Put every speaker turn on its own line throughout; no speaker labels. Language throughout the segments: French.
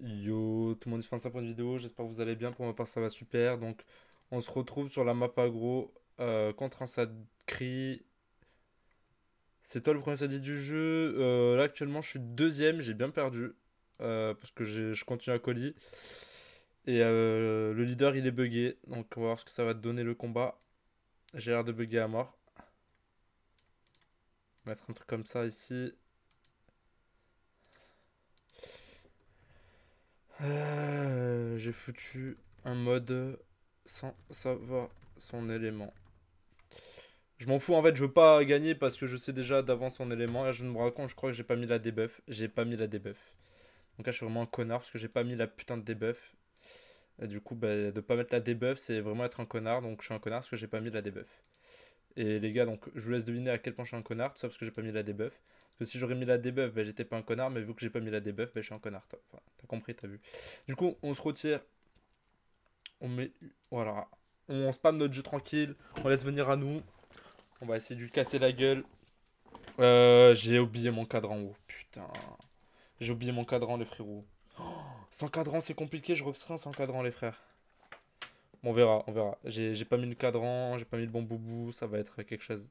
Yo, tout le monde, fin de sa première vidéo. J'espère que vous allez bien. Pour ma part, ça va super. Donc, on se retrouve sur la map agro euh, contre un Sadkri. C'est toi le premier Sadi du jeu. Euh, là, actuellement, je suis deuxième. J'ai bien perdu euh, parce que je continue à colis. Et le leader, il est bugué. Donc, on va voir ce que ça va donner le combat. J'ai l'air de bugger à mort. Mettre un truc comme ça ici. Euh, j'ai foutu un mode sans savoir son élément. Je m'en fous en fait, je veux pas gagner parce que je sais déjà d'avance son élément. Là, je me raconte, je crois que j'ai pas mis la débuff. J'ai pas mis la débuff. Donc là, je suis vraiment un connard parce que j'ai pas mis la putain de débuff. Et du coup, bah, de pas mettre la débuff, c'est vraiment être un connard. Donc je suis un connard parce que j'ai pas mis la débuff. Et les gars, donc je vous laisse deviner à quel point je suis un connard, tout ça parce que j'ai pas mis la débuff que si j'aurais mis la debuff, bah, j'étais pas un connard, mais vu que j'ai pas mis la debuff, ben je suis un connard. T'as compris, t'as vu. Du coup, on se retire. On met. Voilà. On spam notre jeu tranquille. On laisse venir à nous. On va essayer de lui casser la gueule. Euh, j'ai oublié mon cadran. Oh, putain. J'ai oublié mon cadran, les frérots. Oh, sans cadran, c'est compliqué. Je restreins sans cadran, les frères. on verra, on verra. J'ai pas mis le cadran, j'ai pas mis le bon boubou. Ça va être quelque chose.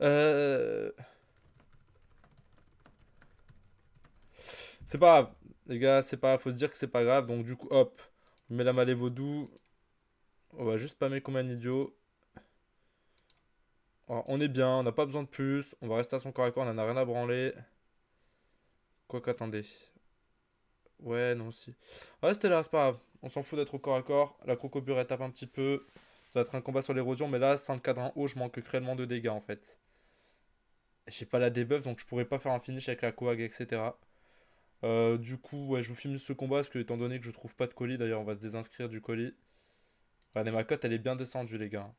Euh. C'est pas grave, les gars, c'est pas faut se dire que c'est pas grave. Donc du coup, hop, on met la malle vaudou. On va juste spammer comme un idiot. on est bien, on n'a pas besoin de plus. On va rester à son corps à corps, on en a rien à branler. Quoi qu'attendez. Ouais, non, si. rester ah, là, c'est pas grave. On s'en fout d'être au corps à corps. La crocobure, elle tape un petit peu. Ça va être un combat sur l'érosion, mais là, sans le en haut, je manque cruellement de dégâts, en fait. J'ai pas la debuff, donc je pourrais pas faire un finish avec la coag, etc. Euh, du coup, je vous filme ce combat parce que, étant donné que je trouve pas de colis, d'ailleurs, on va se désinscrire du colis. Regardez, ma cote, elle est bien descendue, les gars.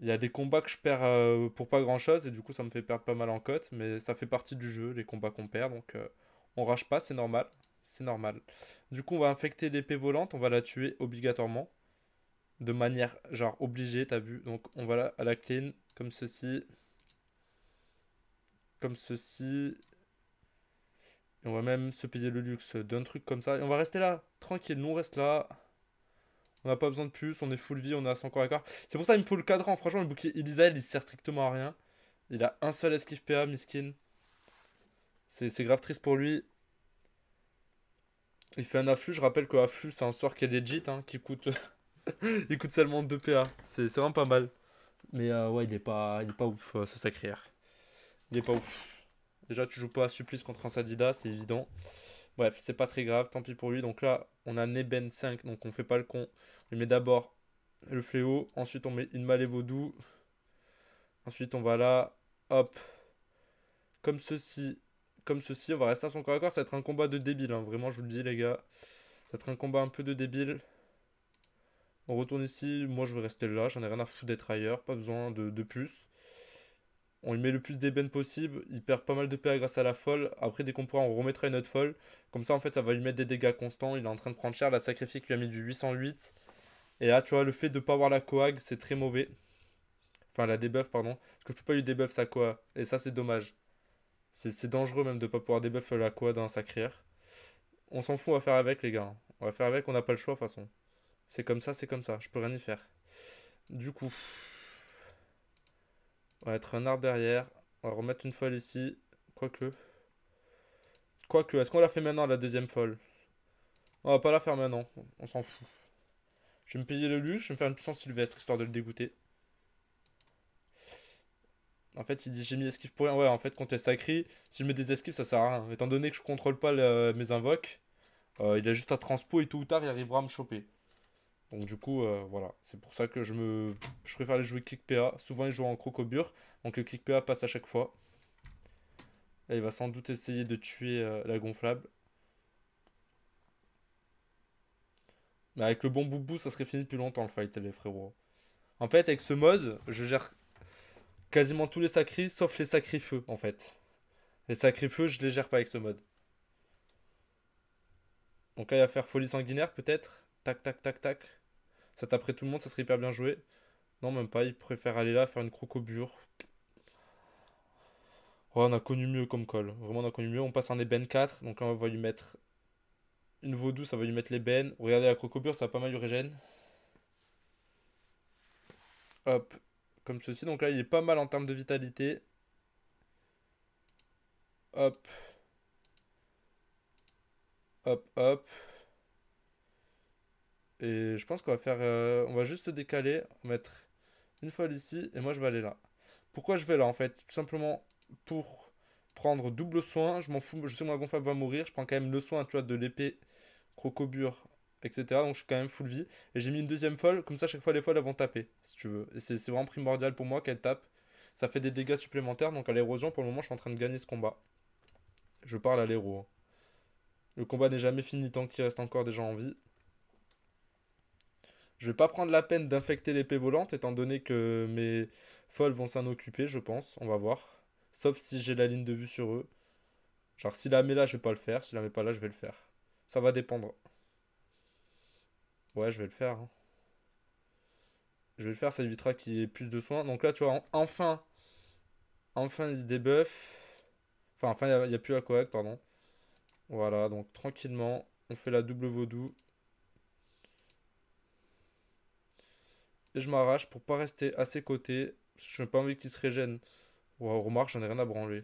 Il y a des combats que je perds euh, pour pas grand chose et du coup, ça me fait perdre pas mal en cote, mais ça fait partie du jeu, les combats qu'on perd, donc euh, on rage pas, c'est normal. C'est normal. Du coup, on va infecter l'épée volante, on va la tuer obligatoirement. De manière, genre, obligée, t'as vu. Donc, on va à la clean, comme ceci. Comme ceci. Et on va même se payer le luxe d'un truc comme ça. Et on va rester là, tranquille, nous on reste là. On n'a pas besoin de plus, on est full vie, on a à 100 corps à corps. C'est pour ça qu'il me faut le cadran. Franchement, le bouclier Elisa, il sert strictement à rien. Il a un seul esquive PA, miskin. C'est grave triste pour lui. Il fait un afflux, je rappelle que afflux c'est un sort qui est des hein, qui coûte, il coûte seulement 2 PA. C'est vraiment pas mal. Mais euh, ouais, il est pas, il est pas ouf euh, ce sacré air. Il est pas ouf. Déjà, tu joues pas à Supplice contre un Sadida, c'est évident. Bref, c'est pas très grave, tant pis pour lui. Donc là, on a Neben 5, donc on fait pas le con. On lui met d'abord le fléau, ensuite on met une Malévodou. vaudou. Ensuite, on va là, hop, comme ceci. Comme ceci, on va rester à son corps à corps. Ça va être un combat de débile, hein. vraiment, je vous le dis, les gars. Ça va être un combat un peu de débile. On retourne ici. Moi, je vais rester là. J'en ai rien à foutre d'être ailleurs. Pas besoin de, de plus on lui met le plus d'ébène possible, il perd pas mal de PA grâce à la folle, après dès qu'on pourra on remettra une autre folle, comme ça en fait ça va lui mettre des dégâts constants, il est en train de prendre cher, la sacrifique lui a mis du 808, et là tu vois le fait de pas avoir la coag c'est très mauvais, enfin la debuff pardon, parce que je peux pas lui debuff sa coag, et ça c'est dommage, c'est dangereux même de pas pouvoir debuff la coag dans sa crière, on s'en fout, on va faire avec les gars, on va faire avec, on n'a pas le choix de toute façon, c'est comme ça, c'est comme ça, je peux rien y faire, du coup... On va être un art derrière. On va remettre une folle ici. Quoique. Quoique, est-ce qu'on la fait maintenant la deuxième folle On va pas la faire maintenant. On s'en fout. Je vais me payer le luxe, je vais me faire une puissance sylvestre histoire de le dégoûter. En fait, il dit j'ai mis esquive pour rien. Ouais, en fait, quand elle sacré, si je mets des esquives, ça sert à rien. Étant donné que je contrôle pas mes invoques, euh, il a juste un transpo et tout ou tard, il arrivera à me choper. Donc du coup, euh, voilà, c'est pour ça que je me, je préfère les jouer click PA. Souvent, ils jouent en crocobure, donc le click PA passe à chaque fois. Et il va sans doute essayer de tuer euh, la gonflable. Mais avec le bon boubou, ça serait fini depuis longtemps le fight, les frérots. En fait, avec ce mode, je gère quasiment tous les sacris, sauf les sacris en fait. Les sacris feu, je les gère pas avec ce mode. Donc là, il va faire folie sanguinaire, peut-être. Tac, tac, tac, tac. Ça taperait tout le monde, ça serait hyper bien joué. Non, même pas, il préfère aller là, faire une crocobure. on a connu mieux comme call. Vraiment, on a connu mieux. On passe un ébène 4. Donc là, on va lui mettre une vaudou, ça va lui mettre l'ébène. Regardez la crocobure, ça a pas mal de régène. Hop, comme ceci. Donc là, il est pas mal en termes de vitalité. Hop. Hop, hop. Et je pense qu'on va faire. Euh, on va juste décaler, mettre une folle ici, et moi je vais aller là. Pourquoi je vais là en fait Tout simplement pour prendre double soin. Je m'en fous, je sais que ma gonfable va mourir. Je prends quand même le soin, tu vois, de l'épée, crocobure, etc. Donc je suis quand même full vie. Et j'ai mis une deuxième folle, comme ça chaque fois les folles elles vont taper, si tu veux. Et c'est vraiment primordial pour moi qu'elles tapent. Ça fait des dégâts supplémentaires, donc à l'érosion, pour le moment, je suis en train de gagner ce combat. Je parle à l'héros. Hein. Le combat n'est jamais fini tant qu'il reste encore des gens en vie. Je vais pas prendre la peine d'infecter l'épée volante, étant donné que mes folles vont s'en occuper, je pense. On va voir. Sauf si j'ai la ligne de vue sur eux. Genre, si la met là, je vais pas le faire. Si la met pas là, je vais le faire. Ça va dépendre. Ouais, je vais le faire. Hein. Je vais le faire, ça évitera qu'il y ait plus de soins. Donc là, tu vois, enfin, enfin, il se Enfin, enfin, il n'y a, plus à correct, pardon. Voilà, donc tranquillement, on fait la double vaudou. et je m'arrache pour pas rester à ses côtés. Parce que je n'ai pas envie qu'il se régène. Wow, remarque, j'en ai rien à branler.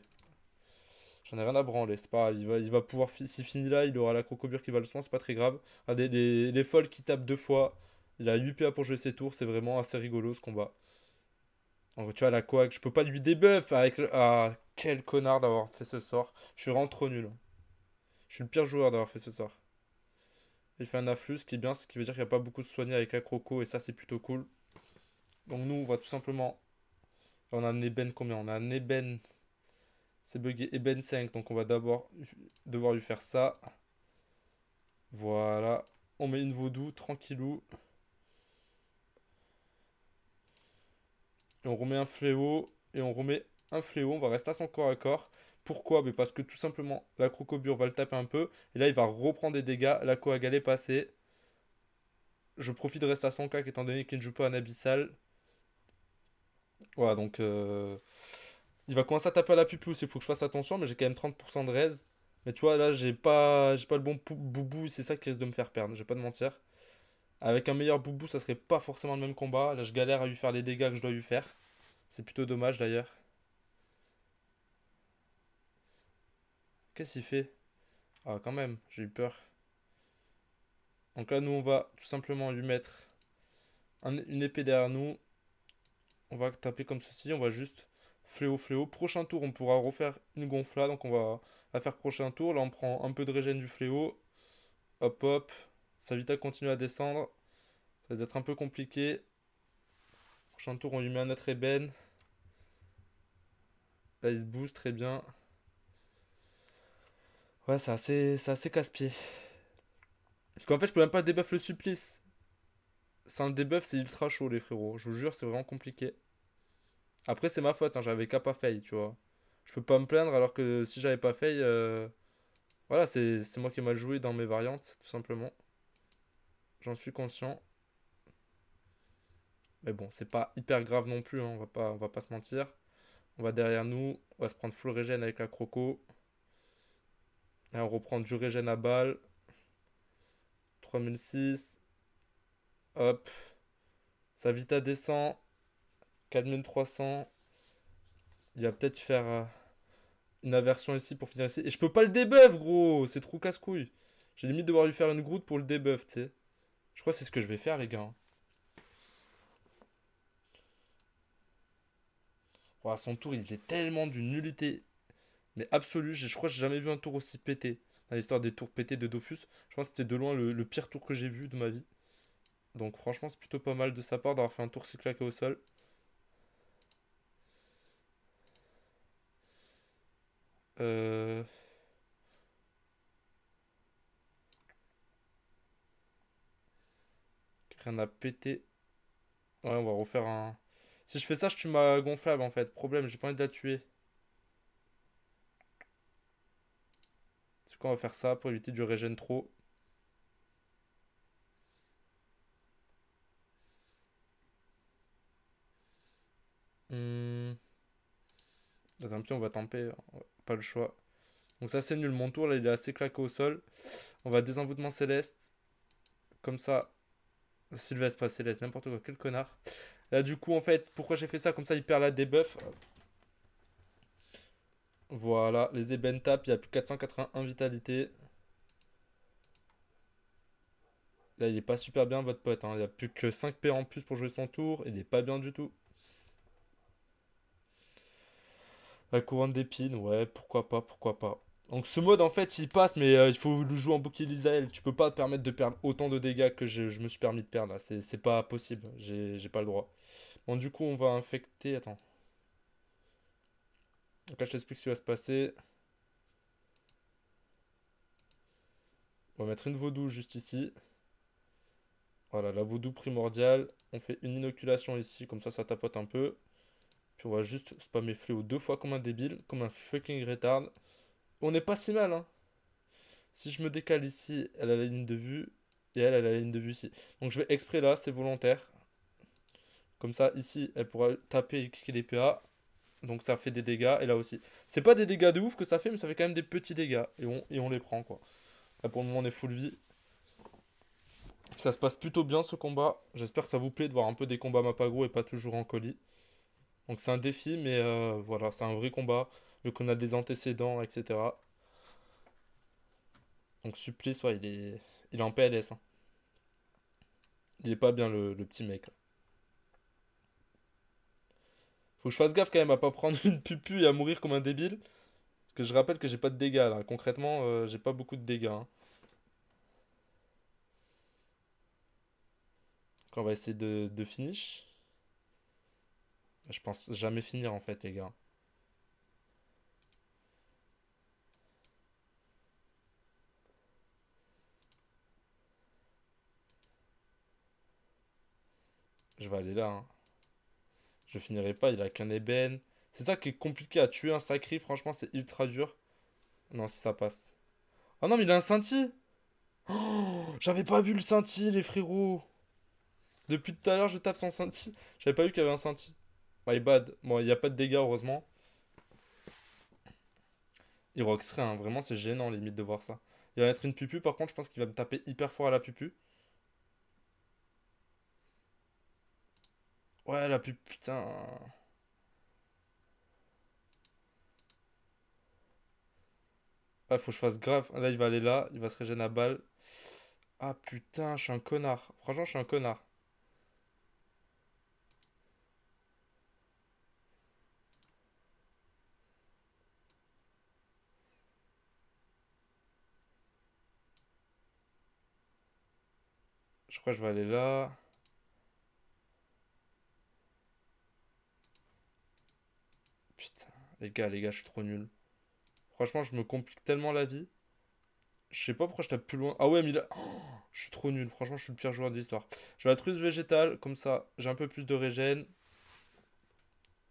J'en ai rien à branler, c'est pas il va, il va pouvoir, s'il finit là, il aura la crocobure qui va le soin, c'est pas très grave. Ah, des, des, les folles qui tapent deux fois, il a 8 PA pour jouer ses tours, c'est vraiment assez rigolo ce combat. tu vois, la coac, je peux pas lui débuff avec ah, quel connard d'avoir fait ce sort. Je suis vraiment trop nul. Je suis le pire joueur d'avoir fait ce sort. Il fait un afflux, ce qui est bien, ce qui veut dire qu'il n'y a pas beaucoup de soignés avec la croco, et ça c'est plutôt cool. Donc nous, on va tout simplement... On a un Ben combien On a un Ben... C'est bugué Eben 5, donc on va d'abord devoir lui faire ça. Voilà. On met une vaudou, tranquillou. Et on remet un fléau. Et on remet un fléau. On va rester à son corps à corps. Pourquoi Mais Parce que tout simplement, la crocobure va le taper un peu. Et là, il va reprendre des dégâts. La coagale est passée. Je profite de rester à son cas, étant donné qu'il ne joue pas un abyssal. Voilà, donc euh, il va commencer à taper à la pupille il faut que je fasse attention, mais j'ai quand même 30% de raise. Mais tu vois, là, j'ai pas, j'ai pas le bon boubou, c'est ça qui risque de me faire perdre, je vais pas te mentir. Avec un meilleur boubou, ça serait pas forcément le même combat. Là, je galère à lui faire les dégâts que je dois lui faire. C'est plutôt dommage d'ailleurs. Qu'est-ce qu'il fait Ah, quand même, j'ai eu peur. Donc là, nous, on va tout simplement lui mettre une épée derrière nous on va taper comme ceci, on va juste fléau, fléau. Prochain tour, on pourra refaire une gonfla, donc on va à faire prochain tour. Là, on prend un peu de régène du fléau. Hop, hop. Savita à continue à descendre. Ça va être un peu compliqué. Prochain tour, on lui met un autre ébène. Là, il se boost très bien. Ouais, c'est assez, assez casse-pied. Parce qu'en fait, je peux même pas débuff le supplice. C'est un debuff, c'est ultra chaud, les frérots. Je vous jure, c'est vraiment compliqué. Après, c'est ma faute, hein, j'avais qu'à pas fail, tu vois. Je peux pas me plaindre alors que si j'avais pas fail. Euh, voilà, c'est moi qui ai mal joué dans mes variantes, tout simplement. J'en suis conscient. Mais bon, c'est pas hyper grave non plus, hein, on, va pas, on va pas se mentir. On va derrière nous, on va se prendre full régène avec la croco. Et on reprend du régène à balle. 3006. Hop. Savita descend. 4300. Il va peut-être faire euh, une aversion ici pour finir ici. Et je peux pas le débuff, gros C'est trop casse-couille. J'ai limite devoir lui faire une groute pour le débuff, tu sais. Je crois que c'est ce que je vais faire, les gars. Hein. Oh, son tour, il est tellement d'une nullité. Mais absolue. Je crois que j'ai jamais vu un tour aussi pété. dans L'histoire des tours pétés de Dofus. Je pense que c'était de loin le pire tour que j'ai vu de ma vie. Donc franchement, c'est plutôt pas mal de sa part d'avoir fait un tour si claqué au sol. Euh... Rien à péter. Ouais, on va refaire un... Si je fais ça, je tue ma gonflable en fait. Problème, j'ai pas envie de la tuer. Du coup, on va faire ça pour éviter du régène trop. On... Hmm. on va tamper euh, Pas le choix. Donc ça, c'est nul. Mon tour, là, il est assez claqué au sol. On va désenvoûtement céleste. Comme ça. Sylvestre, pas céleste, n'importe quoi. Quel connard. Là, du coup, en fait, pourquoi j'ai fait ça Comme ça, il perd la debuff Voilà, les ébènes tapent, il n'y a plus 481 vitalité. Là, il est pas super bien, votre pote. Hein. Il n'y a plus que 5 P en plus pour jouer son tour. Il n'est pas bien du tout. La couronne d'épines, ouais, pourquoi pas, pourquoi pas. Donc ce mode en fait il passe mais euh, il faut le jouer en bouclier d'Isaël. Tu peux pas te permettre de perdre autant de dégâts que je, me suis permis de perdre là. C'est pas possible. J'ai pas le droit. Bon du coup on va infecter. Attends. Donc là je t'explique ce qui va se passer. On va mettre une vaudou juste ici. Voilà la vaudou primordiale. On fait une inoculation ici comme ça ça tapote un peu. Puis on va juste spammer fléau deux fois comme un débile, comme un fucking retard. On n'est pas si mal, hein. Si je me décale ici, elle a la ligne de vue. Et elle, elle a la ligne de vue ici. Donc je vais exprès là, c'est volontaire. Comme ça, ici, elle pourra taper et cliquer des PA. Donc ça fait des dégâts, et là aussi. C'est pas des dégâts de ouf que ça fait, mais ça fait quand même des petits dégâts. Et on, et on les prend, quoi. Là, pour le moment, on est full vie. Ça se passe plutôt bien, ce combat. J'espère que ça vous plaît de voir un peu des combats Mapago et pas toujours en colis. Donc c'est un défi, mais euh, voilà, c'est un vrai combat, vu qu'on a des antécédents, etc. Donc Supplice, il est, il est en PLS. Hein. Il est pas bien le, petit mec. Faut que je fasse gaffe quand même à pas prendre une pupu et à mourir comme un débile. Parce que je rappelle que j'ai pas de dégâts là. Concrètement, euh, j'ai pas beaucoup de dégâts. Hein. on va essayer de finish. Je pense jamais finir en fait, les gars. Je vais aller là. Hein. Je finirai pas, il a qu'un ébène. C'est ça qui est compliqué à tuer un sacré, franchement, c'est ultra dur. Non, si ça passe. Oh non, mais il a un scinti oh, J'avais pas vu le scinti, les frérots Depuis tout à l'heure, je tape sans scinti. J'avais pas vu qu'il y avait un scinti bad. Bon, il n'y a pas de dégâts, heureusement. Il roxerait, vraiment, c'est gênant limite de voir ça. Il va mettre une pupu, par contre, je pense qu'il va me taper hyper fort à la pupu. Ouais, la pupu, putain. Ah, faut que je fasse grave. Là, il va aller là, il va se régénérer à balle. Ah putain, je suis un connard. Franchement, je suis un connard. Je crois que je vais aller là. Putain, les gars, les gars, je suis trop nul. Franchement, je me complique tellement la vie. Je sais pas pourquoi je tape plus loin. Ah ouais, mais là... Oh, je suis trop nul. Franchement, je suis le pire joueur de l'histoire. Je vais la trusse végétale, comme ça, j'ai un peu plus de régène.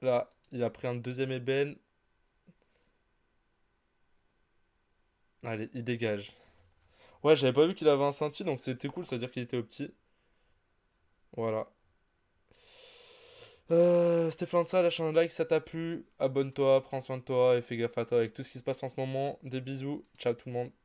Là, il a pris un deuxième ébène. Allez, il dégage. Ouais, j'avais pas vu qu'il avait un senti donc c'était cool, Ça veut dire qu'il était au petit. Voilà. Euh, de ça, lâche un like, si ça t'a plu. Abonne-toi, prends soin de toi et fais gaffe à toi avec tout ce qui se passe en ce moment. Des bisous, ciao tout le monde.